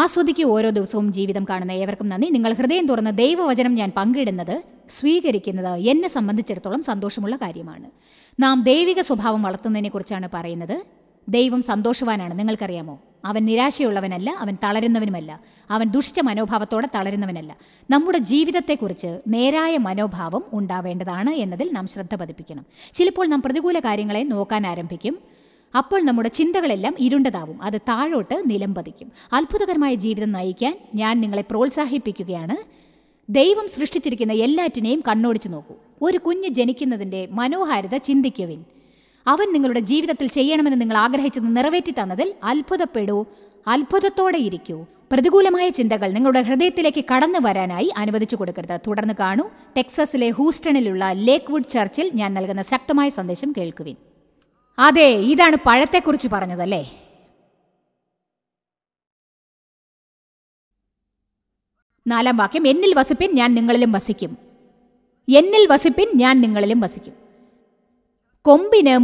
ആസ്വദിക്കുക ഓരോ ദിവസവും ജീവിതം കാണുന്ന ഏവർക്കും നന്ദി നിങ്ങൾ ഹൃദയം തുറന്ന ദൈവവചനം ഞാൻ പങ്കിടുന്നത് സ്വീകരിക്കുന്നത് എന്നെ സംബന്ധിച്ചിടത്തോളം സന്തോഷമുള്ള കാര്യമാണ് നാം ദൈവിക സ്വഭാവം വളർത്തുന്നതിനെക്കുറിച്ചാണ് പറയുന്നത് ദൈവം സന്തോഷവാനാണ് നിങ്ങൾക്കറിയാമോ അവൻ നിരാശയുള്ളവനല്ല അവൻ തളരുന്നവനുമല്ല അവൻ ദുഷിച്ച മനോഭാവത്തോടെ തളരുന്നവനല്ല നമ്മുടെ ജീവിതത്തെക്കുറിച്ച് നേരായ മനോഭാവം ഉണ്ടാവേണ്ടതാണ് എന്നതിൽ നാം ശ്രദ്ധ പതിപ്പിക്കണം ചിലപ്പോൾ നാം പ്രതികൂല കാര്യങ്ങളെ നോക്കാൻ ആരംഭിക്കും അപ്പോൾ നമ്മുടെ ചിന്തകളെല്ലാം ഇരുണ്ടതാവും അത് താഴോട്ട് നിലംപതിക്കും അത്ഭുതകരമായ ജീവിതം നയിക്കാൻ ഞാൻ നിങ്ങളെ പ്രോത്സാഹിപ്പിക്കുകയാണ് ദൈവം സൃഷ്ടിച്ചിരിക്കുന്ന എല്ലാറ്റിനെയും കണ്ണോടിച്ചു നോക്കൂ ഒരു കുഞ്ഞ് ജനിക്കുന്നതിൻ്റെ മനോഹാരിത ചിന്തിക്കുവിൻ അവൻ നിങ്ങളുടെ ജീവിതത്തിൽ ചെയ്യണമെന്ന് നിങ്ങൾ ആഗ്രഹിച്ചത് നിറവേറ്റി തന്നതിൽ അത്ഭുതപ്പെടൂ അത്ഭുതത്തോടെ ഇരിക്കൂ പ്രതികൂലമായ ചിന്തകൾ നിങ്ങളുടെ ഹൃദയത്തിലേക്ക് കടന്നു വരാനായി അനുവദിച്ചു കൊടുക്കരുത് തുടർന്ന് കാണൂ ടെക്സസിലെ ഹൂസ്റ്റണിലുള്ള ലേക്ക്വുഡ് ചർച്ചിൽ ഞാൻ നൽകുന്ന ശക്തമായ സന്ദേശം കേൾക്കുവിൻ അതെ ഇതാണ് പഴത്തെക്കുറിച്ച് പറഞ്ഞതല്ലേ നാലാം വാക്യം എന്നിൽ വസിപ്പിൻ ഞാൻ നിങ്ങളിലും വസിക്കും എന്നിൽ വസിപ്പിൻ ഞാൻ നിങ്ങളിലും വസിക്കും കൊമ്പിന്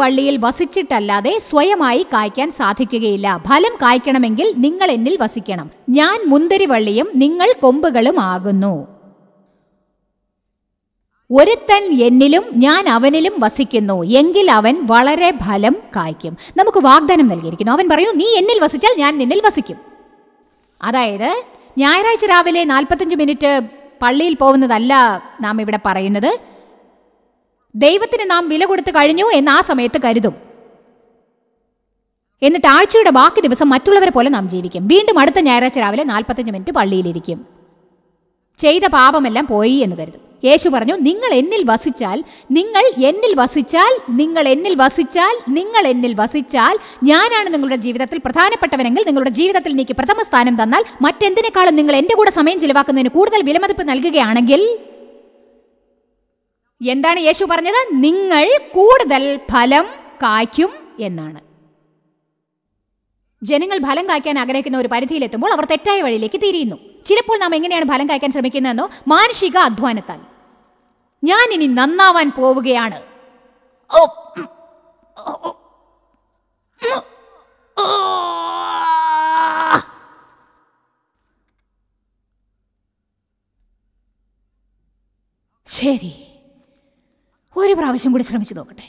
വള്ളിയിൽ വസിച്ചിട്ടല്ലാതെ സ്വയമായി കായ്ക്കാൻ സാധിക്കുകയില്ല ഫലം കായ്ക്കണമെങ്കിൽ നിങ്ങൾ എന്നിൽ വസിക്കണം ഞാൻ മുന്തിരിവള്ളിയും നിങ്ങൾ കൊമ്പുകളും ആകുന്നു ഒരുത്തൻ എന്നിലും ഞാൻ അവനിലും വസിക്കുന്നു എങ്കിൽ അവൻ വളരെ ഫലം കായ്ക്കും നമുക്ക് വാഗ്ദാനം നൽകിയിരിക്കുന്നു അവൻ പറയുന്നു നീ എന്നിൽ വസിച്ചാൽ ഞാൻ നിന്നിൽ വസിക്കും അതായത് ഞായറാഴ്ച രാവിലെ നാൽപ്പത്തഞ്ച് മിനിറ്റ് പള്ളിയിൽ പോകുന്നതല്ല നാം ഇവിടെ പറയുന്നത് ദൈവത്തിന് നാം വില കൊടുത്ത് കഴിഞ്ഞു എന്ന് ആ സമയത്ത് കരുതും എന്നിട്ട് ആഴ്ചയുടെ ബാക്കി ദിവസം മറ്റുള്ളവരെ പോലെ നാം ജീവിക്കും വീണ്ടും അടുത്ത ഞായറാഴ്ച രാവിലെ നാൽപ്പത്തഞ്ച് മിനിറ്റ് പള്ളിയിലിരിക്കും ചെയ്ത പാപമെല്ലാം പോയി എന്ന് കരുതും യേശു പറഞ്ഞു നിങ്ങൾ എന്നിൽ വസിച്ചാൽ നിങ്ങൾ എന്നിൽ വസിച്ചാൽ നിങ്ങൾ എന്നിൽ വസിച്ചാൽ നിങ്ങൾ എന്നിൽ വസിച്ചാൽ ഞാനാണ് നിങ്ങളുടെ ജീവിതത്തിൽ പ്രധാനപ്പെട്ടവനെങ്കിൽ നിങ്ങളുടെ ജീവിതത്തിൽ എനിക്ക് പ്രഥമ സ്ഥാനം തന്നാൽ മറ്റെന്തിനേക്കാളും നിങ്ങൾ എൻ്റെ കൂടെ സമയം ചിലവാക്കുന്നതിന് കൂടുതൽ വിലമതിപ്പ് നൽകുകയാണെങ്കിൽ എന്താണ് യേശു പറഞ്ഞത് നിങ്ങൾ കൂടുതൽ ഫലം കായ്ക്കും എന്നാണ് ജനങ്ങൾ ഫലം കായ്ക്കാൻ ആഗ്രഹിക്കുന്ന ഒരു പരിധിയിലെത്തുമ്പോൾ അവർ തെറ്റായ വഴിയിലേക്ക് തിരിയുന്നു ചിലപ്പോൾ നാം എങ്ങനെയാണ് ഫലം കായ്ക്കാൻ ശ്രമിക്കുന്നതെന്നോ മാനുഷിക അധ്വാനത്താൽ ഞാൻ ഇനി നന്നാവാൻ പോവുകയാണ് ശരി ഒരു പ്രാവശ്യം കൂടി ശ്രമിച്ചു നോക്കട്ടെ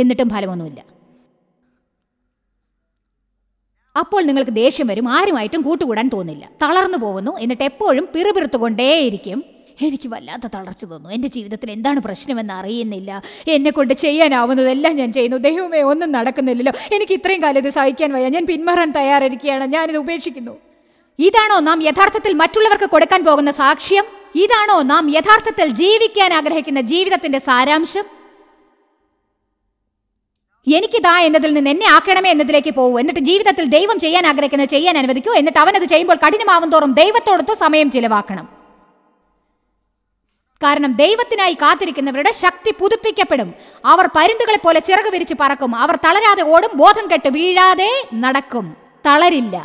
എന്നിട്ടും ഫലമൊന്നുമില്ല അപ്പോൾ നിങ്ങൾക്ക് ദേഷ്യം വരും ആരുമായിട്ടും കൂട്ടുകൂടാൻ തോന്നില്ല തളർന്നു പോകുന്നു എന്നിട്ട് എപ്പോഴും പിറുപിറുത്തുകൊണ്ടേയിരിക്കും എനിക്ക് വല്ലാത്ത തളർച്ച തോന്നുന്നു എൻ്റെ ജീവിതത്തിൽ എന്താണ് പ്രശ്നമെന്ന് അറിയുന്നില്ല എന്നെ കൊണ്ട് ചെയ്യാനാവുന്നതെല്ലാം ഞാൻ ചെയ്യുന്നു ദൈവമേ ഒന്നും നടക്കുന്നില്ലല്ലോ എനിക്ക് ഇത്രയും കാലം ഇത് സഹിക്കാൻ വയ്യ ഞാൻ പിന്മാറാൻ തയ്യാറിരിക്കുകയാണ് ഞാനിത് ഉപേക്ഷിക്കുന്നു ഇതാണോ നാം യഥാർത്ഥത്തിൽ മറ്റുള്ളവർക്ക് കൊടുക്കാൻ പോകുന്ന സാക്ഷ്യം ഇതാണോ നാം യഥാർത്ഥത്തിൽ ജീവിക്കാൻ ആഗ്രഹിക്കുന്ന ജീവിതത്തിന്റെ സാരാംശം എനിക്കിതാ എന്നതിൽ നിന്ന് എന്നെ ആക്കണമേ എന്നതിലേക്ക് പോകൂ എന്നിട്ട് ജീവിതത്തിൽ ദൈവം ചെയ്യാൻ ആഗ്രഹിക്കുന്നത് ചെയ്യാൻ അനുവദിക്കൂ എന്നിട്ട് അവനത് ചെയ്യുമ്പോൾ കഠിനമാവും തോറും ദൈവത്തോടൊത്ത് സമയം ചിലവാക്കണം കാരണം ദൈവത്തിനായി കാത്തിരിക്കുന്നവരുടെ ശക്തി പുതുപ്പിക്കപ്പെടും അവർ പരുന്തുകളെ പോലെ ചിറക് വിരിച്ച് പറക്കും അവർ തളരാതെ ഓടും ബോധം കെട്ട് വീഴാതെ നടക്കും തളരില്ല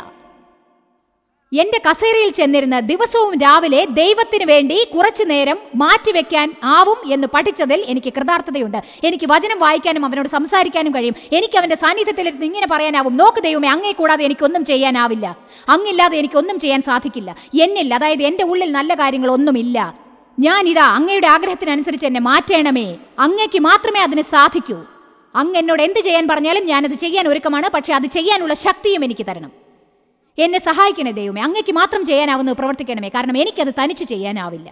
എന്റെ കസേരയിൽ ചെന്നിരുന്ന ദിവസവും രാവിലെ ദൈവത്തിനു വേണ്ടി കുറച്ചു നേരം മാറ്റിവെക്കാൻ ആവും എന്ന് പഠിച്ചതിൽ എനിക്ക് കൃതാർത്ഥതയുണ്ട് എനിക്ക് വചനം വായിക്കാനും അവനോട് സംസാരിക്കാനും കഴിയും എനിക്ക് അവന്റെ സാന്നിധ്യത്തിൽ ഇങ്ങനെ പറയാനാവും നോക്ക് ദൈവമേ അങ്ങേ കൂടാതെ എനിക്കൊന്നും ചെയ്യാനാവില്ല അങ്ങില്ലാതെ എനിക്കൊന്നും ചെയ്യാൻ സാധിക്കില്ല എന്നില്ല അതായത് എന്റെ ഉള്ളിൽ നല്ല കാര്യങ്ങളൊന്നുമില്ല ഞാനിതാ അങ്ങയുടെ ആഗ്രഹത്തിനനുസരിച്ച് എന്നെ മാറ്റേണമേ അങ്ങയ്ക്ക് മാത്രമേ അതിന് സാധിക്കൂ അങ്ങ് എന്നോട് എന്ത് ചെയ്യാൻ പറഞ്ഞാലും ഞാനത് ചെയ്യാൻ ഒരുക്കമാണ് പക്ഷേ അത് ചെയ്യാനുള്ള ശക്തിയും എനിക്ക് തരണം എന്നെ സഹായിക്കണേ ദൈവമേ അങ്ങയ്ക്ക് മാത്രം ചെയ്യാനാവുന്ന പ്രവർത്തിക്കണമേ കാരണം എനിക്കത് തനിച്ച് ചെയ്യാനാവില്ല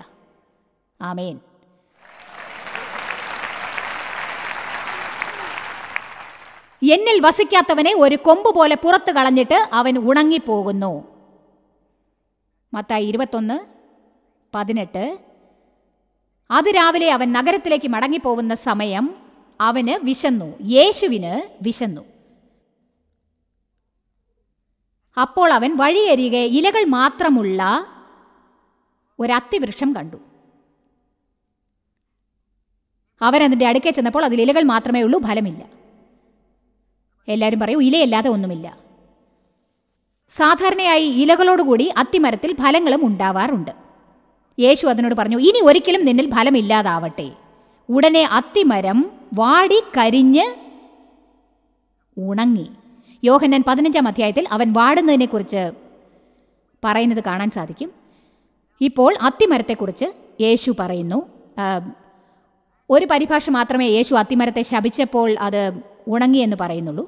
ആമേൻ എന്നിൽ വസിക്കാത്തവനെ ഒരു കൊമ്പ് പോലെ പുറത്തു കളഞ്ഞിട്ട് അവൻ ഉണങ്ങിപ്പോകുന്നു മത്തായി ഇരുപത്തൊന്ന് പതിനെട്ട് രാവിലെ അവൻ നഗരത്തിലേക്ക് മടങ്ങിപ്പോകുന്ന സമയം അവന് വിശന്നു യേശുവിന് വിശന്നു അപ്പോൾ അവൻ വഴിയരികെ ഇലകൾ മാത്രമുള്ള ഒരത്തിവൃക്ഷം കണ്ടു അവൻ അതിൻ്റെ അടുക്കെ ചെന്നപ്പോൾ അതിൽ ഇലകൾ മാത്രമേ ഉള്ളൂ ഫലമില്ല എല്ലാവരും പറയൂ ഇലയല്ലാതെ ഒന്നുമില്ല സാധാരണയായി ഇലകളോടുകൂടി അത്തിമരത്തിൽ ഫലങ്ങളും ഉണ്ടാവാറുണ്ട് യേശു അതിനോട് പറഞ്ഞു ഇനി ഒരിക്കലും നിന്നിൽ ഫലമില്ലാതാവട്ടെ ഉടനെ അത്തിമരം വാടി കരിഞ്ഞ് ഉണങ്ങി യോഹന്നൻ പതിനഞ്ചാം അധ്യായത്തിൽ അവൻ വാടുന്നതിനെക്കുറിച്ച് പറയുന്നത് കാണാൻ സാധിക്കും ഇപ്പോൾ അത്തിമരത്തെക്കുറിച്ച് യേശു പറയുന്നു ഒരു പരിഭാഷ മാത്രമേ യേശു അത്തിമരത്തെ ശപിച്ചപ്പോൾ അത് ഉണങ്ങിയെന്ന് പറയുന്നുള്ളൂ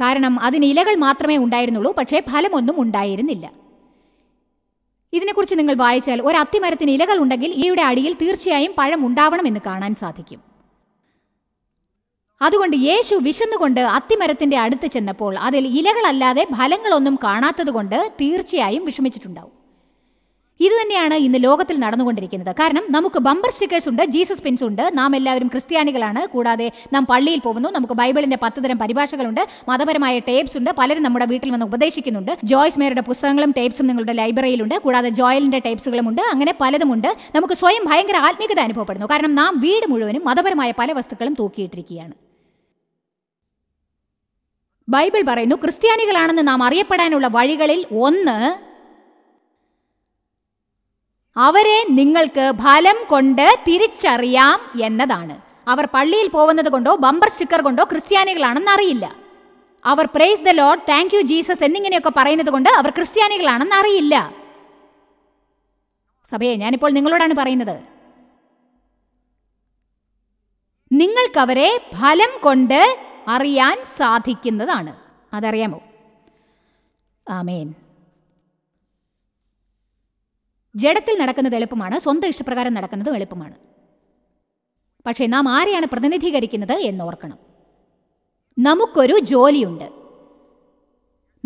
കാരണം അതിന് ഇലകൾ മാത്രമേ ഉണ്ടായിരുന്നുള്ളൂ പക്ഷേ ഫലമൊന്നും ഉണ്ടായിരുന്നില്ല ഇതിനെക്കുറിച്ച് നിങ്ങൾ വായിച്ചാൽ ഒരു അത്തിമരത്തിന് ഇലകൾ ഉണ്ടെങ്കിൽ ഈയുടെ അടിയിൽ തീർച്ചയായും പഴം ഉണ്ടാവണമെന്ന് കാണാൻ സാധിക്കും അതുകൊണ്ട് യേശു വിശന്നുകൊണ്ട് അത്തിമരത്തിന്റെ അടുത്ത് ചെന്നപ്പോൾ അതിൽ ഇലകളല്ലാതെ ഫലങ്ങളൊന്നും കാണാത്തതുകൊണ്ട് തീർച്ചയായും വിഷമിച്ചിട്ടുണ്ടാവും ഇത് തന്നെയാണ് ഇന്ന് ലോകത്തിൽ നടന്നുകൊണ്ടിരിക്കുന്നത് കാരണം നമുക്ക് ബമ്പർ സ്റ്റിക്കേഴ്സ് ഉണ്ട് ജീസസ് പിൻസ് ഉണ്ട് നാം എല്ലാവരും ക്രിസ്ത്യാനികളാണ് കൂടാതെ നാം പള്ളിയിൽ പോകുന്നു നമുക്ക് ബൈബിളിന്റെ പത്ത് തരം പരിഭാഷകളുണ്ട് മതപരമായ ടേപ്സ് ഉണ്ട് പലരും നമ്മുടെ വീട്ടിൽ വന്ന് ഉപദേശിക്കുന്നുണ്ട് ജോയ്സ് മേയറുടെ പുസ്തകങ്ങളും ടേപ്സും നിങ്ങളുടെ ലൈബ്രറിയിലുണ്ട് കൂടാതെ ജോയലിന്റെ ടേപ്സുകളും ഉണ്ട് അങ്ങനെ പലതുമുണ്ട് നമുക്ക് സ്വയം ഭയങ്കര ആത്മീയത അനുഭവപ്പെടുന്നു കാരണം നാം വീട് മുഴുവനും മതപരമായ പല വസ്തുക്കളും തൂക്കിയിട്ടിരിക്കുകയാണ് ബൈബിൾ പറയുന്നു ക്രിസ്ത്യാനികളാണെന്ന് നാം അറിയപ്പെടാനുള്ള വഴികളിൽ ഒന്ന് അവരെ നിങ്ങൾക്ക് ഫലം കൊണ്ട് തിരിച്ചറിയാം എന്നതാണ് അവർ പള്ളിയിൽ പോകുന്നത് കൊണ്ടോ ബമ്പർ സ്റ്റിക്കർ കൊണ്ടോ ക്രിസ്ത്യാനികളാണെന്ന് അറിയില്ല അവർ praise the Lord thank you Jesus എന്നിങ്ങനെയൊക്കെ പറയുന്നത് കൊണ്ട് അവർ ക്രിസ്ത്യാനികളാണെന്ന് അറിയില്ല സഭയെ ഞാനിപ്പോൾ നിങ്ങളോടാണ് പറയുന്നത് നിങ്ങൾക്കവരെ ഫലം കൊണ്ട് അറിയാൻ സാധിക്കുന്നതാണ് അതറിയാമോ ആമേൻ ജഡത്തിൽ നടക്കുന്നത് എളുപ്പമാണ് സ്വന്തം ഇഷ്ടപ്രകാരം നടക്കുന്നതും എളുപ്പമാണ് പക്ഷേ നാം ആരെയാണ് പ്രതിനിധീകരിക്കുന്നത് എന്നോർക്കണം നമുക്കൊരു ജോലിയുണ്ട്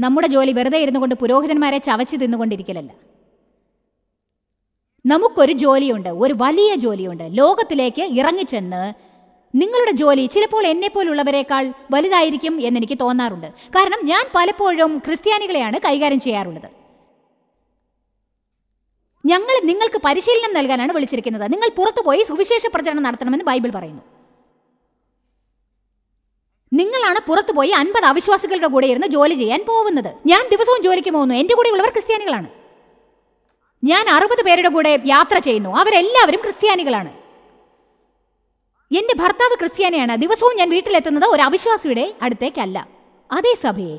നമ്മുടെ ജോലി വെറുതെ ഇരുന്നു കൊണ്ട് പുരോഹിതന്മാരെ ചവച്ച് തിന്നുകൊണ്ടിരിക്കലല്ല നമുക്കൊരു ജോലിയുണ്ട് ഒരു വലിയ ജോലിയുണ്ട് ലോകത്തിലേക്ക് ഇറങ്ങിച്ചെന്ന് നിങ്ങളുടെ ജോലി ചിലപ്പോൾ എന്നെ പോലുള്ളവരെക്കാൾ വലുതായിരിക്കും എന്നെനിക്ക് തോന്നാറുണ്ട് കാരണം ഞാൻ പലപ്പോഴും ക്രിസ്ത്യാനികളെയാണ് കൈകാര്യം ചെയ്യാറുള്ളത് ഞങ്ങൾ നിങ്ങൾക്ക് പരിശീലനം നൽകാനാണ് വിളിച്ചിരിക്കുന്നത് നിങ്ങൾ പുറത്തുപോയി സുവിശേഷ പ്രചരണം നടത്തണമെന്ന് ബൈബിൾ പറയുന്നു നിങ്ങളാണ് പുറത്തുപോയി അൻപത് അവിശ്വാസികളുടെ കൂടെ ഇരുന്ന് ജോലി ചെയ്യാൻ പോകുന്നത് ഞാൻ ദിവസവും ജോലിക്ക് പോകുന്നു എൻ്റെ കൂടെയുള്ളവർ ക്രിസ്ത്യാനികളാണ് ഞാൻ അറുപത് പേരുടെ കൂടെ യാത്ര ചെയ്യുന്നു അവരെല്ലാവരും ക്രിസ്ത്യാനികളാണ് എന്റെ ഭർത്താവ് ക്രിസ്ത്യാനിയാണ് ദിവസവും ഞാൻ വീട്ടിലെത്തുന്നത് ഒരു അവിശ്വാസിയുടെ അടുത്തേക്കല്ല അതേ സഭയെ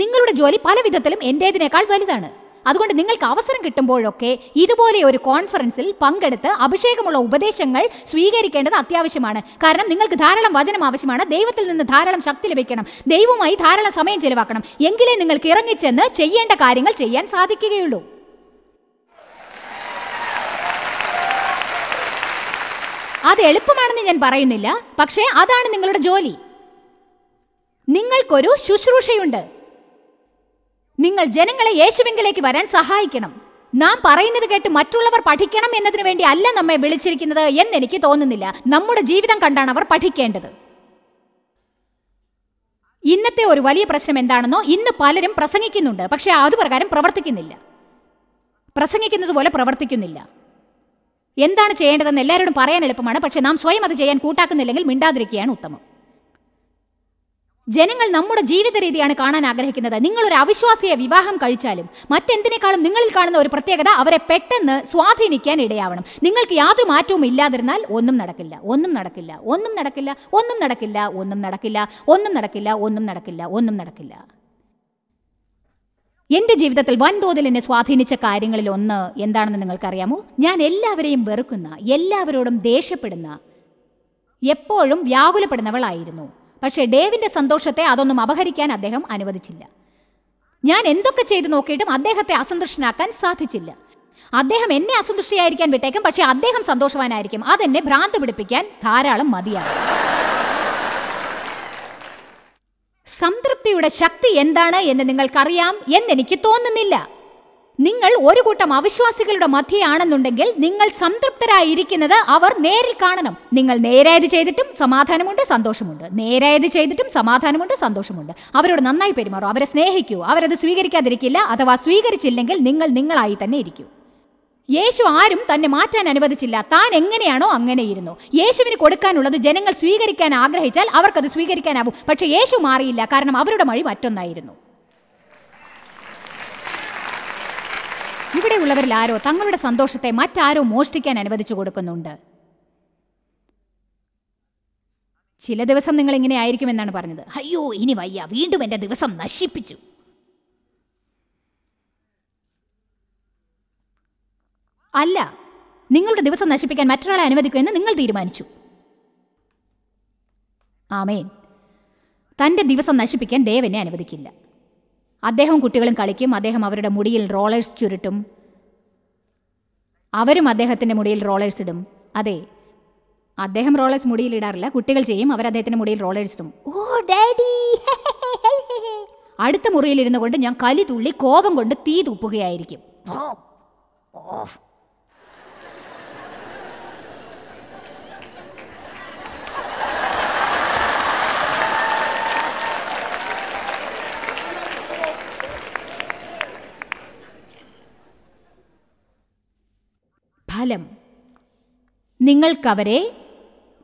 നിങ്ങളുടെ ജോലി പല വിധത്തിലും എന്റേതിനേക്കാൾ വലുതാണ് അതുകൊണ്ട് നിങ്ങൾക്ക് അവസരം കിട്ടുമ്പോഴൊക്കെ ഇതുപോലെ ഒരു കോൺഫറൻസിൽ പങ്കെടുത്ത് അഭിഷേകമുള്ള ഉപദേശങ്ങൾ സ്വീകരിക്കേണ്ടത് അത്യാവശ്യമാണ് കാരണം നിങ്ങൾക്ക് ധാരാളം വചനം ആവശ്യമാണ് ദൈവത്തിൽ നിന്ന് ധാരാളം ശക്തി ലഭിക്കണം ദൈവമായി ധാരാളം സമയം ചെലവാക്കണം എങ്കിലേ നിങ്ങൾക്ക് ഇറങ്ങിച്ചെന്ന് ചെയ്യേണ്ട കാര്യങ്ങൾ ചെയ്യാൻ സാധിക്കുകയുള്ളൂ അത് എളുപ്പമാണെന്ന് ഞാൻ പറയുന്നില്ല പക്ഷേ അതാണ് നിങ്ങളുടെ ജോലി നിങ്ങൾക്കൊരു ശുശ്രൂഷയുണ്ട് നിങ്ങൾ ജനങ്ങളെ യേശുവിങ്കിലേക്ക് വരാൻ സഹായിക്കണം നാം പറയുന്നത് കേട്ട് മറ്റുള്ളവർ പഠിക്കണം എന്നതിനു വേണ്ടി അല്ല നമ്മെ വിളിച്ചിരിക്കുന്നത് എന്ന് എനിക്ക് തോന്നുന്നില്ല നമ്മുടെ ജീവിതം കണ്ടാണ് അവർ പഠിക്കേണ്ടത് ഇന്നത്തെ ഒരു വലിയ പ്രശ്നം എന്താണെന്നോ ഇന്ന് പലരും പ്രസംഗിക്കുന്നുണ്ട് പക്ഷേ പ്രകാരം പ്രവർത്തിക്കുന്നില്ല പ്രസംഗിക്കുന്നത് പോലെ പ്രവർത്തിക്കുന്നില്ല എന്താണ് ചെയ്യേണ്ടതെന്ന് എല്ലാവരോടും പറയാൻ എളുപ്പമാണ് പക്ഷേ നാം സ്വയം അത് ചെയ്യാൻ കൂട്ടാക്കുന്നില്ലെങ്കിൽ മിണ്ടാതിരിക്കുകയാണ് ഉത്തമം ജനങ്ങൾ നമ്മുടെ ജീവിത രീതിയാണ് കാണാൻ ആഗ്രഹിക്കുന്നത് നിങ്ങൾ ഒരു അവിശ്വാസിയെ വിവാഹം കഴിച്ചാലും മറ്റെന്തിനേക്കാളും നിങ്ങളിൽ കാണുന്ന ഒരു പ്രത്യേകത അവരെ പെട്ടെന്ന് സ്വാധീനിക്കാൻ ഇടയാവണം നിങ്ങൾക്ക് യാതൊരു മാറ്റവും ഇല്ലാതിരുന്നാൽ ഒന്നും നടക്കില്ല ഒന്നും നടക്കില്ല ഒന്നും നടക്കില്ല ഒന്നും നടക്കില്ല ഒന്നും നടക്കില്ല ഒന്നും നടക്കില്ല ഒന്നും നടക്കില്ല ഒന്നും നടക്കില്ല എന്റെ ജീവിതത്തിൽ വൻതോതിൽ എന്നെ സ്വാധീനിച്ച കാര്യങ്ങളിൽ ഒന്ന് എന്താണെന്ന് നിങ്ങൾക്കറിയാമോ ഞാൻ എല്ലാവരെയും വെറുക്കുന്ന എല്ലാവരോടും ദേഷ്യപ്പെടുന്ന എപ്പോഴും വ്യാകുലപ്പെടുന്നവളായിരുന്നു പക്ഷേ ഡേവിന്റെ സന്തോഷത്തെ അതൊന്നും അപഹരിക്കാൻ അദ്ദേഹം അനുവദിച്ചില്ല ഞാൻ എന്തൊക്കെ ചെയ്തു നോക്കിയിട്ടും അദ്ദേഹത്തെ അസന്തുഷ്ടനാക്കാൻ സാധിച്ചില്ല അദ്ദേഹം എന്നെ അസന്തുഷ്ടിയായിരിക്കാൻ വിട്ടേക്കും പക്ഷേ അദ്ദേഹം സന്തോഷവാനായിരിക്കും അതെന്നെ ഭ്രാന്ത് പിടിപ്പിക്കാൻ ധാരാളം മതിയാകും സംതൃപ്തിയുടെ ശക്തി എന്താണ് എന്ന് നിങ്ങൾക്കറിയാം എന്നെനിക്ക് തോന്നുന്നില്ല നിങ്ങൾ ഒരു കൂട്ടം അവിശ്വാസികളുടെ മധ്യയാണെന്നുണ്ടെങ്കിൽ നിങ്ങൾ സംതൃപ്തരായിരിക്കുന്നത് അവർ നേരിൽ കാണണം നിങ്ങൾ നേരായത് ചെയ്തിട്ടും സമാധാനമുണ്ട് സന്തോഷമുണ്ട് നേരായത് ചെയ്തിട്ടും സമാധാനമുണ്ട് സന്തോഷമുണ്ട് അവരോട് നന്നായി പെരുമാറും അവരെ സ്നേഹിക്കൂ അവരത് സ്വീകരിക്കാതിരിക്കില്ല അഥവാ സ്വീകരിച്ചില്ലെങ്കിൽ നിങ്ങൾ നിങ്ങളായി തന്നെ ഇരിക്കൂ യേശു ആരും തന്നെ മാറ്റാൻ അനുവദിച്ചില്ല താൻ എങ്ങനെയാണോ അങ്ങനെയിരുന്നു യേശുവിന് കൊടുക്കാനുള്ളത് ജനങ്ങൾ സ്വീകരിക്കാൻ ആഗ്രഹിച്ചാൽ അവർക്കത് സ്വീകരിക്കാനാവും പക്ഷേ യേശു മാറിയില്ല കാരണം അവരുടെ മഴി മറ്റൊന്നായിരുന്നു ഇവിടെയുള്ളവരിൽ ആരോ തങ്ങളുടെ സന്തോഷത്തെ മറ്റാരോ മോഷ്ടിക്കാൻ അനുവദിച്ചു കൊടുക്കുന്നുണ്ട് ചില ദിവസം നിങ്ങൾ ഇങ്ങനെ ആയിരിക്കുമെന്നാണ് പറഞ്ഞത് അയ്യോ ഇനി വയ്യ വീണ്ടും എന്റെ ദിവസം നശിപ്പിച്ചു അല്ല നിങ്ങളുടെ ദിവസം നശിപ്പിക്കാൻ മറ്റൊരാളെ അനുവദിക്കുമെന്ന് നിങ്ങൾ തീരുമാനിച്ചു ആമേൻ തൻ്റെ ദിവസം നശിപ്പിക്കാൻ ദേവനെ അനുവദിക്കില്ല അദ്ദേഹം കുട്ടികളും കളിക്കും അദ്ദേഹം അവരുടെ മുടിയിൽ റോളേഴ്സ് ചുരുട്ടും അവരും അദ്ദേഹത്തിൻ്റെ മുടിയിൽ റോളേഴ്സ് ഇടും അതെ അദ്ദേഹം റോളേഴ്സ് മുടിയിൽ ഇടാറില്ല കുട്ടികൾ ചെയ്യും അവർ അദ്ദേഹത്തിൻ്റെ മുടിയിൽ റോളേഴ്സ് ഇടും ഓ ഡാഡി അടുത്ത മുറിയിലിരുന്നു കൊണ്ട് ഞാൻ കലി തുള്ളി കോപം കൊണ്ട് തീ തുപ്പുകയായിരിക്കും ഫലം നിങ്ങൾക്കവരെ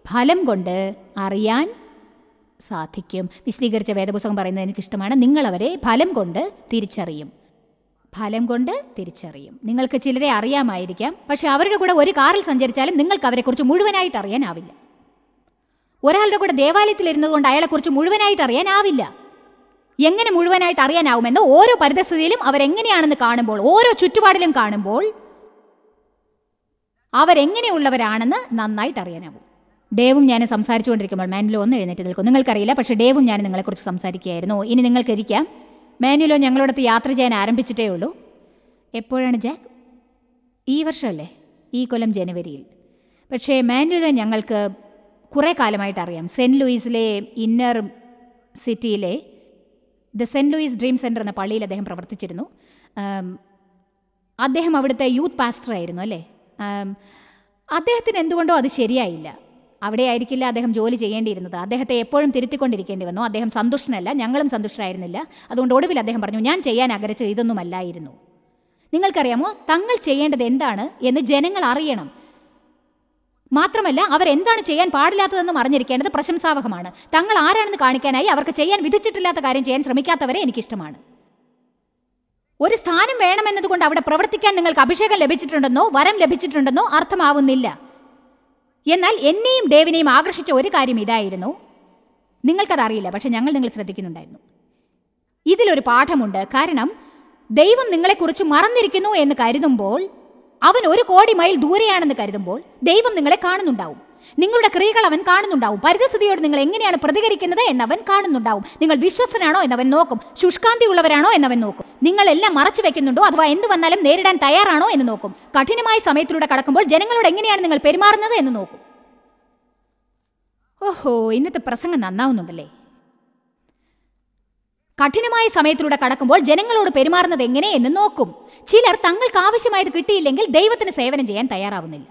ഫലം കൊണ്ട് അറിയാൻ സാധിക്കും വിശദീകരിച്ച വേദപുസ്തകം പറയുന്നത് എനിക്കിഷ്ടമാണ് നിങ്ങളവരെ ഫലം കൊണ്ട് തിരിച്ചറിയും ഫലം കൊണ്ട് തിരിച്ചറിയും നിങ്ങൾക്ക് ചിലരെ അറിയാമായിരിക്കാം പക്ഷേ അവരുടെ കൂടെ ഒരു കാറിൽ സഞ്ചരിച്ചാലും നിങ്ങൾക്ക് അവരെക്കുറിച്ച് മുഴുവനായിട്ട് അറിയാനാവില്ല ഒരാളുടെ കൂടെ ഇരുന്നതുകൊണ്ട് അയാളെക്കുറിച്ച് മുഴുവനായിട്ട് അറിയാനാവില്ല എങ്ങനെ മുഴുവനായിട്ട് അറിയാനാവുമെന്ന് ഓരോ പരിതസ്ഥിതിയിലും അവരെങ്ങനെയാണെന്ന് കാണുമ്പോൾ ഓരോ ചുറ്റുപാടിലും കാണുമ്പോൾ അവരെങ്ങനെയുള്ളവരാണെന്ന് നന്നായിട്ട് അറിയാനാവും ഡേവും ഞാൻ സംസാരിച്ചുകൊണ്ടിരിക്കുമ്പോൾ മാനുലോ ഒന്ന് എഴുന്നേറ്റ് നിൽക്കും നിങ്ങൾക്കറിയില്ല പക്ഷേ ഡേവും ഞാൻ നിങ്ങളെക്കുറിച്ച് സംസാരിക്കുകയായിരുന്നു ഇനി നിങ്ങൾക്കിരിക്കാം മാനുലോ ഞങ്ങളോടത്ത് യാത്ര ചെയ്യാൻ ആരംഭിച്ചിട്ടേ ഉള്ളൂ എപ്പോഴാണ് ജാക്ക് ഈ വർഷമല്ലേ ഈ കൊല്ലം ജനുവരിയിൽ പക്ഷേ മാനുലോ ഞങ്ങൾക്ക് കുറേ കാലമായിട്ട് അറിയാം സെൻറ്റ് ലൂയിസിലെ ഇന്നർ സിറ്റിയിലെ the saint Louis dream center എന്ന പള്ളിയിൽ അദ്ദേഹം പ്രവർത്തിച്ചിരുന്നു അദ്ദേഹം അവിടുത്തെ യൂത്ത് പാസ്റ്റർ ആയിരുന്നു അല്ലേ അദ്ദേഹത്തിന് എന്തുകൊണ്ടോ അത് ശരിയായില്ല അവിടെ ആയിരിക്കില്ല അദ്ദേഹം ജോലി ചെയ്യേണ്ടിയിരുന്നത് അദ്ദേഹത്തെ എപ്പോഴും തിരുത്തിക്കൊണ്ടിരിക്കേണ്ടി വന്നു അദ്ദേഹം സന്തുഷ്ടനല്ല ഞങ്ങളും സന്തുഷ്ടരായിരുന്നില്ല അതുകൊണ്ട് ഒടുവിൽ അദ്ദേഹം പറഞ്ഞു ഞാൻ ചെയ്യാൻ ആഗ്രഹിച്ച ഇതൊന്നുമല്ലായിരുന്നു നിങ്ങൾക്കറിയാമോ തങ്ങൾ ചെയ്യേണ്ടത് എന്താണ് എന്ന് ജനങ്ങൾ അറിയണം മാത്രമല്ല അവരെന്താണ് ചെയ്യാൻ പാടില്ലാത്തതെന്ന് അറിഞ്ഞിരിക്കേണ്ടത് പ്രശംസാവഹമാണ് തങ്ങൾ ആരാണെന്ന് കാണിക്കാനായി അവർക്ക് ചെയ്യാൻ വിധിച്ചിട്ടില്ലാത്ത കാര്യം ചെയ്യാൻ ശ്രമിക്കാത്തവരെ എനിക്കിഷ്ടമാണ് ഒരു സ്ഥാനം വേണമെന്നതുകൊണ്ട് അവിടെ പ്രവർത്തിക്കാൻ നിങ്ങൾക്ക് അഭിഷേകം ലഭിച്ചിട്ടുണ്ടെന്നോ വരം ലഭിച്ചിട്ടുണ്ടെന്നോ അർത്ഥമാവുന്നില്ല എന്നാൽ എന്നെയും ദേവിനെയും ആകർഷിച്ച ഒരു കാര്യം ഇതായിരുന്നു നിങ്ങൾക്കതറിയില്ല പക്ഷെ ഞങ്ങൾ നിങ്ങൾ ശ്രദ്ധിക്കുന്നുണ്ടായിരുന്നു ഇതിലൊരു പാഠമുണ്ട് കാരണം ദൈവം നിങ്ങളെക്കുറിച്ച് മറന്നിരിക്കുന്നു എന്ന് കരുതുമ്പോൾ അവൻ ഒരു കോടി മൈൽ ദൂരെയാണെന്ന് കരുതുമ്പോൾ ദൈവം നിങ്ങളെ കാണുന്നുണ്ടാവും നിങ്ങളുടെ ക്രിയകൾ അവൻ കാണുന്നുണ്ടാവും പരിതസ്ഥിതിയോട് നിങ്ങൾ എങ്ങനെയാണ് പ്രതികരിക്കുന്നത് എന്നവൻ കാണുന്നുണ്ടാവും നിങ്ങൾ വിശ്വസ്തനാണോ എന്നവൻ നോക്കും ശുഷ്കാന്തി ഉള്ളവരാണോ എന്നവൻ നോക്കും നിങ്ങൾ എല്ലാം മറച്ചു വെക്കുന്നുണ്ടോ അഥവാ എന്ത് വന്നാലും നേരിടാൻ തയ്യാറാണോ എന്ന് നോക്കും കഠിനമായ സമയത്തിലൂടെ കടക്കുമ്പോൾ ജനങ്ങളോട് എങ്ങനെയാണ് നിങ്ങൾ പെരുമാറുന്നത് എന്ന് നോക്കും ഓഹോ ഇന്നത്തെ പ്രസംഗം നന്നാവുന്നുണ്ടല്ലേ കഠിനമായ സമയത്തിലൂടെ കടക്കുമ്പോൾ ജനങ്ങളോട് പെരുമാറുന്നത് എങ്ങനെ എന്ന് നോക്കും ചിലർ തങ്ങൾക്ക് ആവശ്യമായത് കിട്ടിയില്ലെങ്കിൽ ദൈവത്തിന് സേവനം ചെയ്യാൻ തയ്യാറാവുന്നില്ല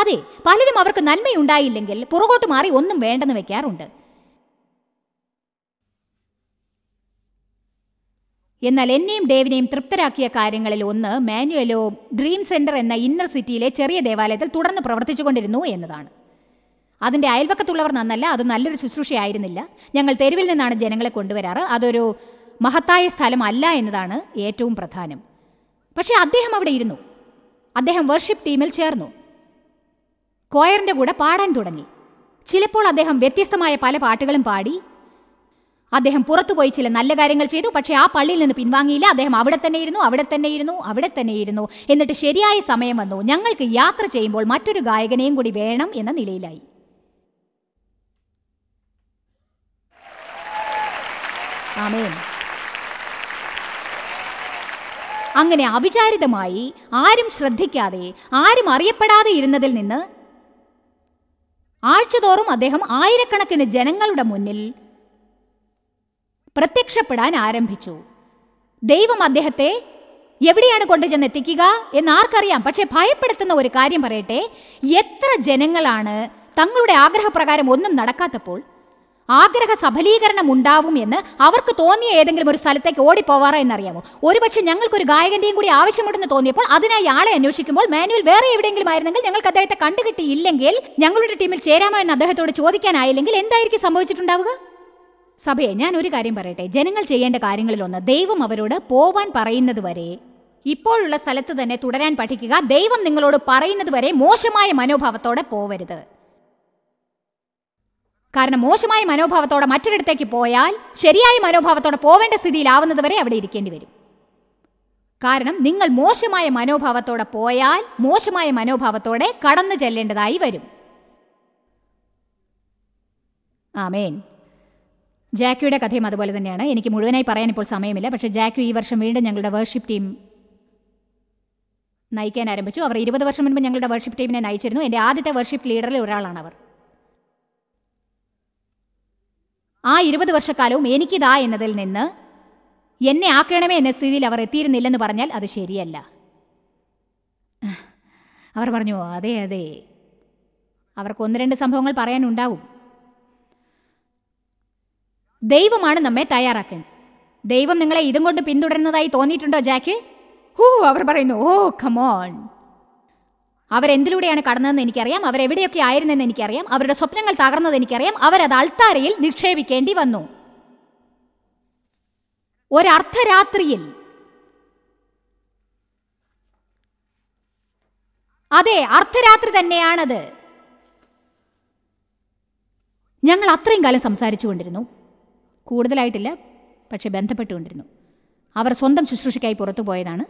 അതെ പലരും അവർക്ക് നന്മയുണ്ടായില്ലെങ്കിൽ പുറകോട്ട് മാറി ഒന്നും വേണ്ടെന്ന് വെക്കാറുണ്ട് എന്നാൽ എന്നെയും ഡേവിനെയും തൃപ്തരാക്കിയ കാര്യങ്ങളിൽ ഒന്ന് മാനുവലോ ഡ്രീം സെന്റർ എന്ന ഇന്നർ സിറ്റിയിലെ ചെറിയ ദേവാലയത്തിൽ തുടർന്ന് പ്രവർത്തിച്ചുകൊണ്ടിരുന്നു എന്നതാണ് അതിൻ്റെ അയൽവക്കത്തുള്ളവർ നന്നല്ല അത് നല്ലൊരു ശുശ്രൂഷയായിരുന്നില്ല ഞങ്ങൾ തെരുവിൽ നിന്നാണ് ജനങ്ങളെ കൊണ്ടുവരാറ് അതൊരു മഹത്തായ സ്ഥലമല്ല എന്നതാണ് ഏറ്റവും പ്രധാനം പക്ഷേ അദ്ദേഹം അവിടെ ഇരുന്നു അദ്ദേഹം വർഷിപ്പ് ടീമിൽ ചേർന്നു കോയറിന്റെ കൂടെ പാടാൻ തുടങ്ങി ചിലപ്പോൾ അദ്ദേഹം വ്യത്യസ്തമായ പല പാട്ടുകളും പാടി അദ്ദേഹം പുറത്തുപോയി ചില നല്ല കാര്യങ്ങൾ ചെയ്തു പക്ഷേ ആ പള്ളിയിൽ നിന്ന് പിൻവാങ്ങിയില്ല അദ്ദേഹം അവിടെ തന്നെ ഇരുന്നു അവിടെ തന്നെ ഇരുന്നു അവിടെ തന്നെ ഇരുന്നു എന്നിട്ട് ശരിയായ സമയം വന്നു ഞങ്ങൾക്ക് യാത്ര ചെയ്യുമ്പോൾ മറ്റൊരു ഗായകനെയും കൂടി വേണം എന്ന നിലയിലായി അങ്ങനെ അവിചാരിതമായി ആരും ശ്രദ്ധിക്കാതെ ആരും അറിയപ്പെടാതെ ഇരുന്നതിൽ നിന്ന് ആഴ്ചതോറും അദ്ദേഹം ആയിരക്കണക്കിന് ജനങ്ങളുടെ മുന്നിൽ പ്രത്യക്ഷപ്പെടാൻ ആരംഭിച്ചു ദൈവം അദ്ദേഹത്തെ എവിടെയാണ് കൊണ്ടുചെന്നെത്തിക്കുക എന്ന് ആർക്കറിയാം പക്ഷേ ഭയപ്പെടുത്തുന്ന ഒരു കാര്യം പറയട്ടെ എത്ര ജനങ്ങളാണ് തങ്ങളുടെ ആഗ്രഹപ്രകാരം ഒന്നും നടക്കാത്തപ്പോൾ ആഗ്രഹ സഫലീകരണം ഉണ്ടാവും എന്ന് അവർക്ക് തോന്നിയ ഏതെങ്കിലും ഒരു സ്ഥലത്തേക്ക് ഓടിപ്പോവാറോ എന്നറിയാമോ ഒരുപക്ഷെ ഞങ്ങൾക്കൊരു ഗായകന്റെയും കൂടി ആവശ്യമുണ്ടെന്ന് തോന്നിയപ്പോൾ അതിനായി ആളെ അന്വേഷിക്കുമ്പോൾ മാനുവൽ വേറെ എവിടെയെങ്കിലും ആയിരുന്നെങ്കിൽ ഞങ്ങൾക്ക് അദ്ദേഹത്തെ കണ്ടുകിട്ടിയില്ലെങ്കിൽ ഞങ്ങളുടെ ടീമിൽ ചേരാമോ എന്ന് അദ്ദേഹത്തോട് ചോദിക്കാനായില്ലെങ്കിൽ എന്തായിരിക്കും സംഭവിച്ചിട്ടുണ്ടാവുക സഭയെ ഞാൻ ഒരു കാര്യം പറയട്ടെ ജനങ്ങൾ ചെയ്യേണ്ട കാര്യങ്ങളിലൊന്ന് ദൈവം അവരോട് പോവാൻ പറയുന്നത് വരെ ഇപ്പോഴുള്ള സ്ഥലത്ത് തന്നെ തുടരാൻ പഠിക്കുക ദൈവം നിങ്ങളോട് പറയുന്നത് വരെ മോശമായ മനോഭാവത്തോടെ പോവരുത് കാരണം മോശമായ മനോഭാവത്തോടെ മറ്റൊരിടത്തേക്ക് പോയാൽ ശരിയായ മനോഭാവത്തോടെ പോവേണ്ട സ്ഥിതിയിലാവുന്നത് വരെ അവിടെ ഇരിക്കേണ്ടി വരും കാരണം നിങ്ങൾ മോശമായ മനോഭാവത്തോടെ പോയാൽ മോശമായ മനോഭാവത്തോടെ കടന്നു ചെല്ലേണ്ടതായി വരും ആമേൻ ജാക്കിയുടെ കഥയും അതുപോലെ തന്നെയാണ് എനിക്ക് മുഴുവനായി പറയാൻ ഇപ്പോൾ സമയമില്ല പക്ഷേ ജാക്യു ഈ വർഷം വീണ്ടും ഞങ്ങളുടെ വർഷിപ്പ് ടീം നയിക്കാൻ ആരംഭിച്ചു അവർ ഇരുപത് വർഷം മുൻപ് ഞങ്ങളുടെ വർഷിപ്പ് ടീമിനെ നയിച്ചിരുന്നു എൻ്റെ ആദ്യത്തെ വർഷിപ്പ് ലീഡറിൽ ഒരാളാണ് അവർ ആ ഇരുപത് വർഷക്കാലവും എനിക്കിതാ എന്നതിൽ നിന്ന് എന്നെ ആക്കണമേ എന്ന സ്ഥിതിയിൽ അവർ എത്തിയിരുന്നില്ലെന്ന് പറഞ്ഞാൽ അത് ശരിയല്ല അവർ പറഞ്ഞു അതെ അതെ അവർക്ക് ഒന്ന് രണ്ട് സംഭവങ്ങൾ പറയാനുണ്ടാവും ദൈവമാണ് നമ്മെ തയ്യാറാക്കേണ്ടത് ദൈവം നിങ്ങളെ ഇതും കൊണ്ട് പിന്തുടരുന്നതായി തോന്നിയിട്ടുണ്ടോ ജാക്ക് ഹൂ അവർ പറയുന്നു ഓ കമോൺ അവരെന്തിലൂടെയാണ് കടന്നതെന്ന് എനിക്കറിയാം അവരെവിടെയൊക്കെ ആയിരുന്നെന്ന് എനിക്കറിയാം അവരുടെ സ്വപ്നങ്ങൾ തകർന്നത് എനിക്കറിയാം അവരത് അൾത്താരയിൽ നിക്ഷേപിക്കേണ്ടി വന്നു ഒരർദ്ധരാത്രിയിൽ അതെ അർദ്ധരാത്രി തന്നെയാണത് ഞങ്ങൾ അത്രയും കാലം സംസാരിച്ചു കൊണ്ടിരുന്നു കൂടുതലായിട്ടില്ല പക്ഷെ ബന്ധപ്പെട്ടുകൊണ്ടിരുന്നു അവർ സ്വന്തം ശുശ്രൂഷയ്ക്കായി പുറത്തു പോയതാണ്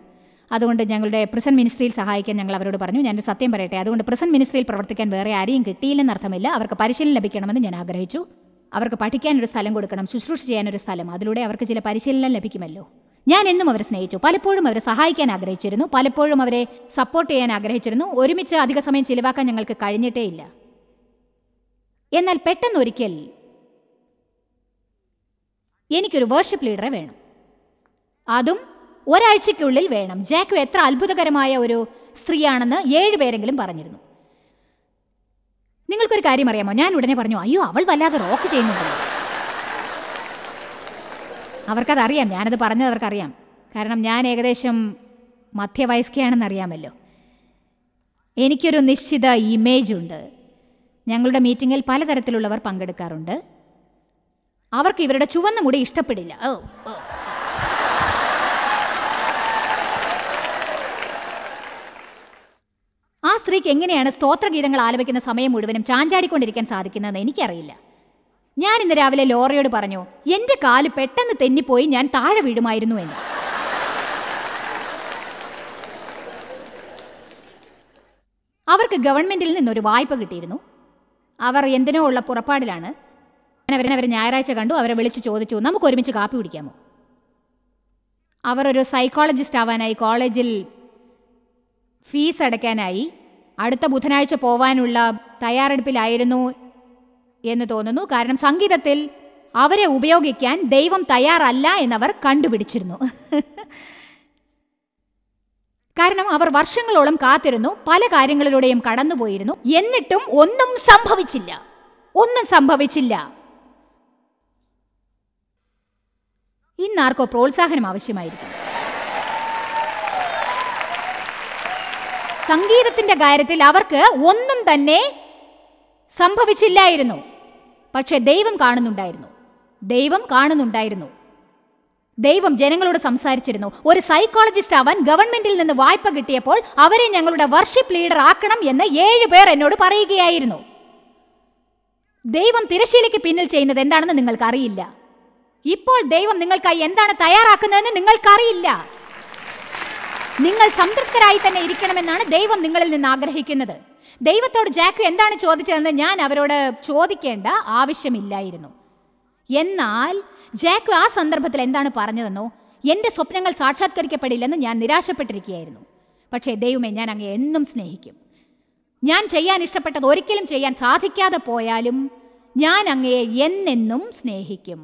അതുകൊണ്ട് ഞങ്ങളുടെ പ്രസന്റ് മിനിസ്ട്രിയിൽ സഹായിക്കാൻ ഞങ്ങൾ അവരോട് പറഞ്ഞു ഞാനൊരു സത്യം പറയട്ടെ അതുകൊണ്ട് പ്രസന്റ് മിനിസ്ട്രിയിൽ പ്രവർത്തിക്കാൻ വേറെ ആരെയും അർത്ഥമില്ല അവർക്ക് പരിശീലനം ലഭിക്കണമെന്ന് ഞാൻ ആഗ്രഹിച്ചു അവർക്ക് പഠിക്കാനൊരു സ്ഥലം കൊടുക്കണം ശുശ്രൂഷ ചെയ്യാനൊരു സ്ഥലം അതിലൂടെ അവർക്ക് ചില പരിശീലനം ലഭിക്കുമല്ലോ ഞാൻ എന്നും അവരെ സ്നേഹിച്ചു പലപ്പോഴും അവരെ സഹായിക്കാൻ ആഗ്രഹിച്ചിരുന്നു പലപ്പോഴും അവരെ സപ്പോർട്ട് ചെയ്യാൻ ആഗ്രഹിച്ചിരുന്നു ഒരുമിച്ച് അധിക സമയം ചിലവാക്കാൻ ഞങ്ങൾക്ക് കഴിഞ്ഞിട്ടേ ഇല്ല എന്നാൽ പെട്ടെന്നൊരിക്കൽ എനിക്കൊരു വർഷിപ്പ് ലീഡറെ വേണം അതും ഒരാഴ്ചയ്ക്കുള്ളിൽ വേണം ജാക്കു എത്ര അത്ഭുതകരമായ ഒരു സ്ത്രീയാണെന്ന് ഏഴ് പേരെങ്കിലും പറഞ്ഞിരുന്നു നിങ്ങൾക്കൊരു കാര്യം അറിയാമോ ഞാൻ ഉടനെ പറഞ്ഞു അയ്യോ അവൾ വല്ലാതെ റോക്ക് ചെയ്യുന്നുണ്ടല്ലോ അവർക്കതറിയാം ഞാനത് പറഞ്ഞത് അവർക്കറിയാം കാരണം ഞാൻ ഏകദേശം മധ്യവയസ്കയാണെന്നറിയാമല്ലോ എനിക്കൊരു നിശ്ചിത ഇമേജ് ഉണ്ട് ഞങ്ങളുടെ മീറ്റിങ്ങിൽ പലതരത്തിലുള്ളവർ പങ്കെടുക്കാറുണ്ട് അവർക്ക് ഇവരുടെ ചുവന്ന മുടി ഇഷ്ടപ്പെടില്ല ഓ സ്ത്രീക്ക് എങ്ങനെയാണ് സ്തോത്രഗീതങ്ങൾ ആലപിക്കുന്ന സമയം മുഴുവനും ചാഞ്ചാടിക്കൊണ്ടിരിക്കാൻ സാധിക്കുന്നതെന്ന് എനിക്കറിയില്ല ഞാൻ ഇന്ന് രാവിലെ ലോറയോട് പറഞ്ഞു എൻ്റെ കാല് പെട്ടെന്ന് തെന്നിപ്പോയി ഞാൻ താഴെ വീഴുമായിരുന്നു എന്ന് അവർക്ക് ഗവൺമെന്റിൽ നിന്നൊരു വായ്പ കിട്ടിയിരുന്നു അവർ എന്തിനോ ഉള്ള പുറപ്പാടിലാണ് ഞാൻ അവരെ അവർ ഞായറാഴ്ച കണ്ടു അവരെ വിളിച്ചു ചോദിച്ചു നമുക്ക് ഒരുമിച്ച് കാപ്പി കുടിക്കാമോ അവർ ഒരു സൈക്കോളജിസ്റ്റ് ആവാനായി കോളേജിൽ ഫീസ് അടയ്ക്കാനായി അടുത്ത ബുധനാഴ്ച പോവാനുള്ള തയ്യാറെടുപ്പിലായിരുന്നു എന്ന് തോന്നുന്നു കാരണം സംഗീതത്തിൽ അവരെ ഉപയോഗിക്കാൻ ദൈവം തയ്യാറല്ല എന്നവർ കണ്ടുപിടിച്ചിരുന്നു കാരണം അവർ വർഷങ്ങളോളം കാത്തിരുന്നു പല കാര്യങ്ങളിലൂടെയും കടന്നുപോയിരുന്നു എന്നിട്ടും ഒന്നും സംഭവിച്ചില്ല ഒന്നും സംഭവിച്ചില്ല ഇന്നാർക്കോ പ്രോത്സാഹനം ആവശ്യമായിരിക്കും സംഗീതത്തിന്റെ കാര്യത്തിൽ അവർക്ക് ഒന്നും തന്നെ സംഭവിച്ചില്ലായിരുന്നു പക്ഷെ ദൈവം കാണുന്നുണ്ടായിരുന്നു ദൈവം കാണുന്നുണ്ടായിരുന്നു ദൈവം ജനങ്ങളോട് സംസാരിച്ചിരുന്നു ഒരു സൈക്കോളജിസ്റ്റ് അവൻ ഗവൺമെന്റിൽ നിന്ന് വായ്പ കിട്ടിയപ്പോൾ അവരെ ഞങ്ങളുടെ വർഷിപ്പ് ലീഡർ ആക്കണം എന്ന് ഏഴ് പേർ എന്നോട് പറയുകയായിരുന്നു ദൈവം തിരശ്ശീലയ്ക്ക് പിന്നിൽ ചെയ്യുന്നത് എന്താണെന്ന് നിങ്ങൾക്കറിയില്ല ഇപ്പോൾ ദൈവം നിങ്ങൾക്കായി എന്താണ് തയ്യാറാക്കുന്നതെന്ന് നിങ്ങൾക്കറിയില്ല നിങ്ങൾ സംതൃപ്തരായി തന്നെ ഇരിക്കണമെന്നാണ് ദൈവം നിങ്ങളിൽ നിന്ന് ആഗ്രഹിക്കുന്നത് ദൈവത്തോട് ജാക്കു എന്താണ് ചോദിച്ചതെന്ന് ഞാൻ അവരോട് ചോദിക്കേണ്ട ആവശ്യമില്ലായിരുന്നു എന്നാൽ ജാക്കു ആ സന്ദർഭത്തിൽ എന്താണ് പറഞ്ഞതെന്നോ എൻ്റെ സ്വപ്നങ്ങൾ സാക്ഷാത്കരിക്കപ്പെടില്ലെന്ന് ഞാൻ നിരാശപ്പെട്ടിരിക്കുകയായിരുന്നു പക്ഷേ ദൈവമേ ഞാൻ അങ്ങ് എന്നും സ്നേഹിക്കും ഞാൻ ചെയ്യാൻ ഇഷ്ടപ്പെട്ടത് ഒരിക്കലും ചെയ്യാൻ സാധിക്കാതെ പോയാലും ഞാൻ അങ്ങയെ എന്നെന്നും സ്നേഹിക്കും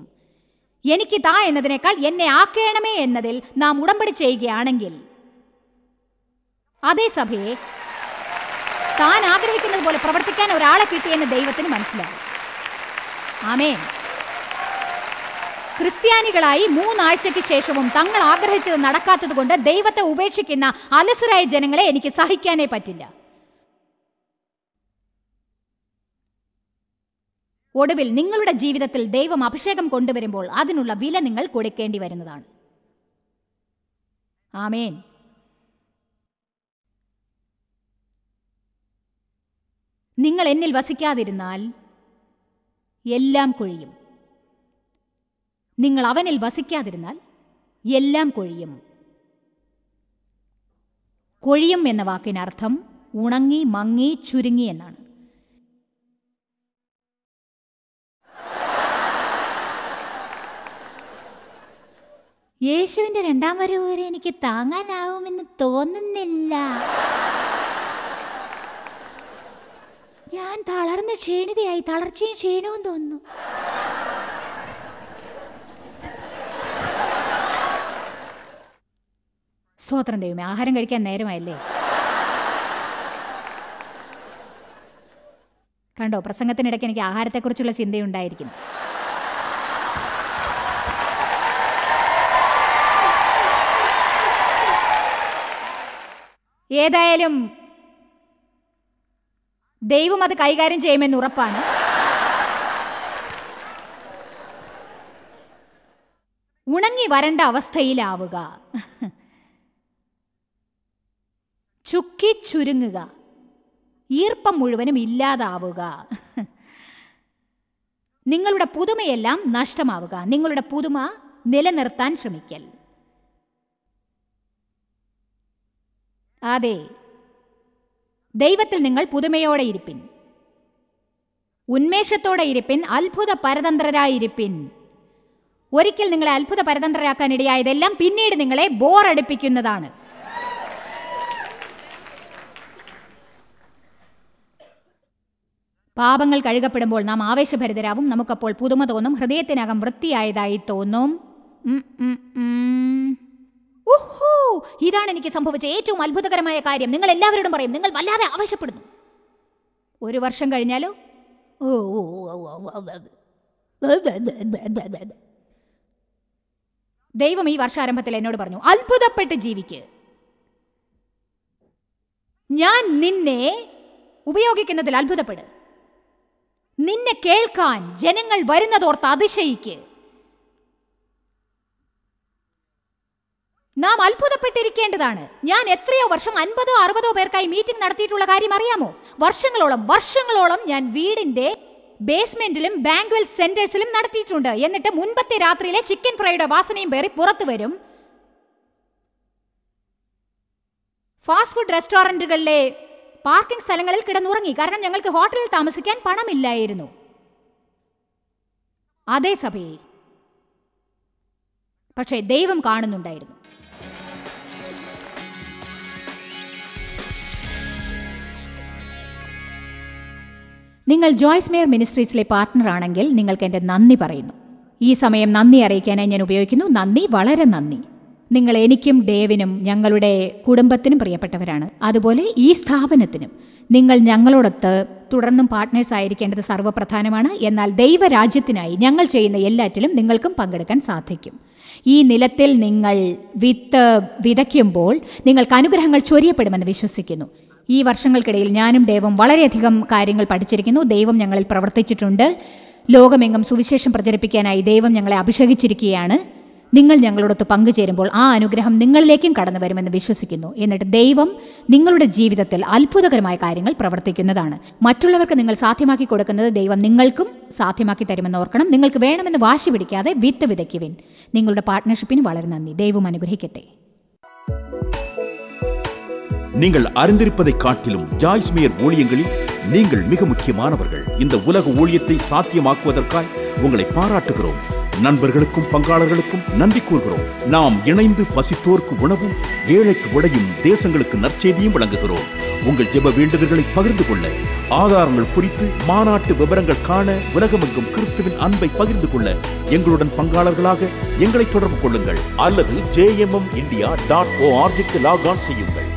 എനിക്ക് താ എന്നതിനേക്കാൾ എന്നെ ആക്കേണമേ എന്നതിൽ നാം ഉടമ്പടി ചെയ്യുകയാണെങ്കിൽ അതേ സഭയെ താൻ ആഗ്രഹിക്കുന്നത് പോലെ പ്രവർത്തിക്കാൻ ഒരാളെ കിട്ടിയെന്ന് ദൈവത്തിന് മനസ്സിലായി ആമേ ക്രിസ്ത്യാനികളായി മൂന്നാഴ്ചയ്ക്ക് ശേഷവും തങ്ങൾ ആഗ്രഹിച്ചത് നടക്കാത്തത് കൊണ്ട് ദൈവത്തെ ഉപേക്ഷിക്കുന്ന അലസരായ ജനങ്ങളെ എനിക്ക് സഹിക്കാനേ പറ്റില്ല ഒടുവിൽ നിങ്ങളുടെ ജീവിതത്തിൽ ദൈവം അഭിഷേകം കൊണ്ടുവരുമ്പോൾ അതിനുള്ള വില നിങ്ങൾ കൊടുക്കേണ്ടി വരുന്നതാണ് ആമേൻ നിങ്ങൾ എന്നിൽ വസിക്കാതിരുന്നാൽ എല്ലാം കൊഴിയും നിങ്ങൾ അവനിൽ വസിക്കാതിരുന്നാൽ എല്ലാം കൊഴിയും കൊഴിയും എന്ന വാക്കിനർത്ഥം ഉണങ്ങി മങ്ങി ചുരുങ്ങി എന്നാണ് യേശുവിൻ്റെ രണ്ടാം വരവ് വരെ എനിക്ക് താങ്ങാനാവുമെന്ന് തോന്നുന്നില്ല ഞാൻ തളർന്ന് ക്ഷീണിതയായി തളർച്ചയും ക്ഷീണവും തോന്നുന്നു സ്തോത്രം ദൈവമേ ആഹാരം കഴിക്കാൻ നേരമായില്ലേ കണ്ടോ പ്രസംഗത്തിനിടയ്ക്ക് എനിക്ക് ആഹാരത്തെക്കുറിച്ചുള്ള ചിന്തയുണ്ടായിരിക്കും ഏതായാലും ദൈവം അത് കൈകാര്യം ചെയ്യുമെന്ന് ഉറപ്പാണ് ഉണങ്ങി വരണ്ട അവസ്ഥയിലാവുക ചുക്കി ചുരുങ്ങുക ഈർപ്പം മുഴുവനും ഇല്ലാതാവുക നിങ്ങളുടെ പുതുമയെല്ലാം നഷ്ടമാവുക നിങ്ങളുടെ പുതുമ നിലനിർത്താൻ ശ്രമിക്കൽ അതെ ദൈവത്തിൽ നിങ്ങൾ പുതുമയോടെ ഇരിപ്പിൻ ഉന്മേഷത്തോടെ ഇരിപ്പിൻ അത്ഭുത പരതന്ത്രരായിരിപ്പിൻ ഒരിക്കൽ നിങ്ങളെ അത്ഭുത പരതന്ത്രരാക്കാൻ ഇടയായതെല്ലാം പിന്നീട് നിങ്ങളെ ബോറടിപ്പിക്കുന്നതാണ് പാപങ്ങൾ കഴുകപ്പെടുമ്പോൾ നാം ആവേശഭരിതരാവും നമുക്കപ്പോൾ പുതുമ തോന്നും ഹൃദയത്തിനകം വൃത്തിയായതായി തോന്നും ഓഹോ ഇതാണ് എനിക്ക് സംഭവിച്ച ഏറ്റവും അത്ഭുതകരമായ കാര്യം നിങ്ങൾ എല്ലാവരോടും പറയും നിങ്ങൾ വല്ലാതെ ആവശ്യപ്പെടുന്നു ഒരു വർഷം കഴിഞ്ഞാലോ ദൈവം ഈ വർഷാരംഭത്തിൽ എന്നോട് പറഞ്ഞു അത്ഭുതപ്പെട്ട് ജീവിക്ക് ഞാൻ നിന്നെ ഉപയോഗിക്കുന്നതിൽ അത്ഭുതപ്പെട് നിന്നെ കേൾക്കാൻ ജനങ്ങൾ വരുന്നതോർത്ത് അതിശയിക്കുക നാം അത്ഭുതപ്പെട്ടിരിക്കേണ്ടതാണ് ഞാൻ എത്രയോ വർഷം അൻപതോ അറുപതോ പേർക്കായി മീറ്റിംഗ് നടത്തിയിട്ടുള്ള കാര്യം അറിയാമോ വർഷങ്ങളോളം വർഷങ്ങളോളം ഞാൻ വീടിന്റെ ബേസ്മെന്റിലും ബാങ്ക്വൽ സെന്റേഴ്സിലും നടത്തിയിട്ടുണ്ട് എന്നിട്ട് മുൻപത്തെ രാത്രിയിലെ ചിക്കൻ ഫ്രൈയുടെ വാസനയും പേറി പുറത്തു വരും ഫാസ്റ്റ് ഫുഡ് റെസ്റ്റോറൻറ്റുകളിലെ പാർക്കിംഗ് സ്ഥലങ്ങളിൽ കിടന്നുറങ്ങി കാരണം ഞങ്ങൾക്ക് ഹോട്ടലിൽ താമസിക്കാൻ പണമില്ലായിരുന്നു അതേ സഭയെ പക്ഷേ ദൈവം കാണുന്നുണ്ടായിരുന്നു നിങ്ങൾ ജോയ്സ് മേയർ മിനിസ്ട്രീസിലെ പാർട്ട്ണറാണെങ്കിൽ നിങ്ങൾക്ക് എൻ്റെ നന്ദി പറയുന്നു ഈ സമയം നന്ദി അറിയിക്കാനായി ഞാൻ ഉപയോഗിക്കുന്നു നന്ദി വളരെ നന്ദി നിങ്ങൾ എനിക്കും ഡേവിനും ഞങ്ങളുടെ കുടുംബത്തിനും പ്രിയപ്പെട്ടവരാണ് അതുപോലെ ഈ സ്ഥാപനത്തിനും നിങ്ങൾ ഞങ്ങളോടൊത്ത് തുടർന്നും പാർട്ട്നേഴ്സ് ആയിരിക്കേണ്ടത് സർവ്വപ്രധാനമാണ് എന്നാൽ ദൈവരാജ്യത്തിനായി ഞങ്ങൾ ചെയ്യുന്ന എല്ലാറ്റിലും നിങ്ങൾക്കും പങ്കെടുക്കാൻ സാധിക്കും ഈ നിലത്തിൽ നിങ്ങൾ വിത്ത് വിതയ്ക്കുമ്പോൾ നിങ്ങൾക്ക് അനുഗ്രഹങ്ങൾ ചൊരിയപ്പെടുമെന്ന് വിശ്വസിക്കുന്നു ഈ വർഷങ്ങൾക്കിടയിൽ ഞാനും ദൈവം വളരെയധികം കാര്യങ്ങൾ പഠിച്ചിരിക്കുന്നു ദൈവം ഞങ്ങളിൽ പ്രവർത്തിച്ചിട്ടുണ്ട് ലോകമെങ്ങും സുവിശേഷം പ്രചരിപ്പിക്കാനായി ദൈവം ഞങ്ങളെ അഭിഷേകിച്ചിരിക്കുകയാണ് നിങ്ങൾ ഞങ്ങളോടൊത്ത് പങ്കുചേരുമ്പോൾ ആ അനുഗ്രഹം നിങ്ങളിലേക്കും കടന്നു വരുമെന്ന് വിശ്വസിക്കുന്നു എന്നിട്ട് ദൈവം നിങ്ങളുടെ ജീവിതത്തിൽ അത്ഭുതകരമായ കാര്യങ്ങൾ പ്രവർത്തിക്കുന്നതാണ് മറ്റുള്ളവർക്ക് നിങ്ങൾ സാധ്യമാക്കി കൊടുക്കുന്നത് ദൈവം നിങ്ങൾക്കും സാധ്യമാക്കി തരുമെന്ന് ഓർക്കണം നിങ്ങൾക്ക് വേണമെന്ന് വാശി പിടിക്കാതെ വിത്ത് വിതയ്ക്കുവിൻ നിങ്ങളുടെ പാർട്ട്ണർഷിപ്പിന് വളരെ നന്ദി ദൈവം അനുഗ്രഹിക്കട്ടെ நீங்கள் அறிந்திருப்பதை காட்டிலும் ஜாய்ஸ்மியர் ஊழியங்களில் நீங்கள் மிக முக்கியமானவர்கள் இந்த உலக ஊழியத்தை சாத்தியமாக்குவதற்காய் உங்களை பாராட்டுகிறோம் நண்பர்களுக்கும் பங்காளர்களுக்கும் நன்றி கூறுகிறோம் நாம் இணைந்து பசித்தோர்க்கு உணவும் ஏழைக்கு உடையும் தேசங்களுக்கு நற்செய்தியும் வழங்குகிறோம் உங்கள் ஜெப வேண்டுதல்களை பகிர்ந்து கொள்ள ஆதாரங்கள் குறித்து மாநாட்டு விவரங்கள் காண உலகமெங்கும் கிறிஸ்துவின் அன்பை பகிர்ந்து கொள்ள எங்களுடன் பங்காளர்களாக எங்களை தொடர்பு கொள்ளுங்கள் அல்லது ஜேஎம்எம் இந்தியா டாட் ஓஆர்ஜிக்கு லாக் ஆன் செய்யுங்கள்